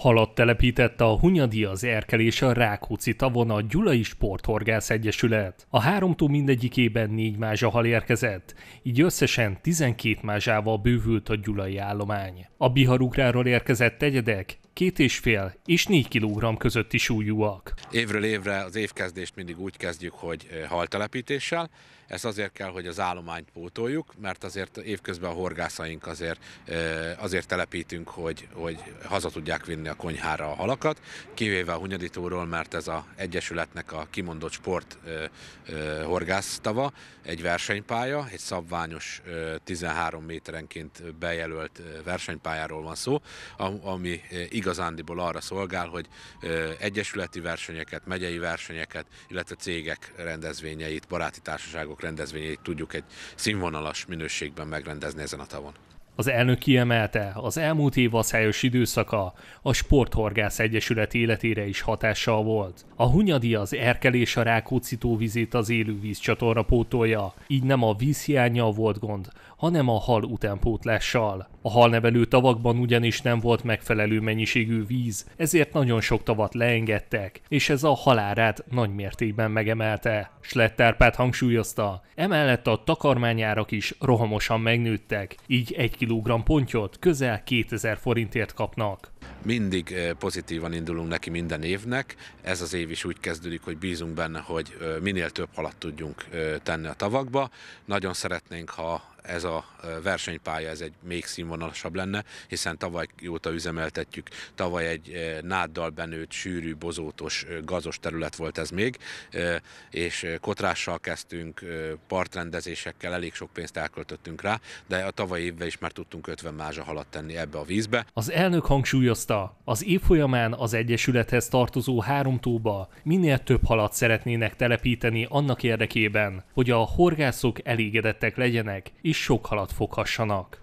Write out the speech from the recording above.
Halat telepítette a Hunyadi, az Erkel és a Rákóczi tavon a Gyulai Sporthorgász Egyesület. A három tó mindegyikében négy mázsa hal érkezett, így összesen 12 mázsával bővült a gyulai állomány. A biharukráról érkezett egyedek két és fél és négy kilogramm közötti súlyúak. Évről évre az évkezdést mindig úgy kezdjük, hogy eh, haltelepítéssel. Ez azért kell, hogy az állományt pótoljuk, mert azért évközben a horgászaink azért, eh, azért telepítünk, hogy, hogy haza tudják vinni a konyhára a halakat, kivéve a Hunyaditóról, mert ez a Egyesületnek a kimondott sport eh, horgásztava, egy versenypálya, egy szabványos 13 méterenként bejelölt versenypályáról van szó, ami igaz igazándiból arra szolgál, hogy egyesületi versenyeket, megyei versenyeket, illetve cégek rendezvényeit, baráti társaságok rendezvényeit tudjuk egy színvonalas minőségben megrendezni ezen a tavon. Az elnök kiemelte, az elmúlt év aszályos időszaka a Sporthorgász Egyesület életére is hatással volt. A Hunyadi az erkelés a Rákóczi vizét az élővíz csatorna pótolja, így nem a vízhiányjal volt gond, hanem a hal utánpótlással. A halnevelő tavakban ugyanis nem volt megfelelő mennyiségű víz, ezért nagyon sok tavat leengedtek, és ez a halárát nagy mértékben megemelte. Slettárpát hangsúlyozta, emellett a takarmányárak is rohamosan megnőttek, így egy kilogramm pontyot közel 2000 forintért kapnak. Mindig eh, pozitívan indulunk neki minden évnek. Ez az év is úgy kezdődik, hogy bízunk benne, hogy eh, minél több halat tudjunk eh, tenni a tavakba. Nagyon szeretnénk, ha ez a versenypálya ez egy még színvonalasabb lenne, hiszen tavaly jóta üzemeltetjük, tavaly egy náddal benőtt, sűrű, bozótos, gazos terület volt ez még, és kotrással kezdtünk, partrendezésekkel elég sok pénzt elköltöttünk rá, de a tavalyi évben is már tudtunk 50 mázsa halat tenni ebbe a vízbe. Az elnök hangsúlyozta, az év folyamán az Egyesülethez tartozó három tóba minél több halat szeretnének telepíteni annak érdekében, hogy a horgászok elégedettek legyenek, és sok halat foghassanak.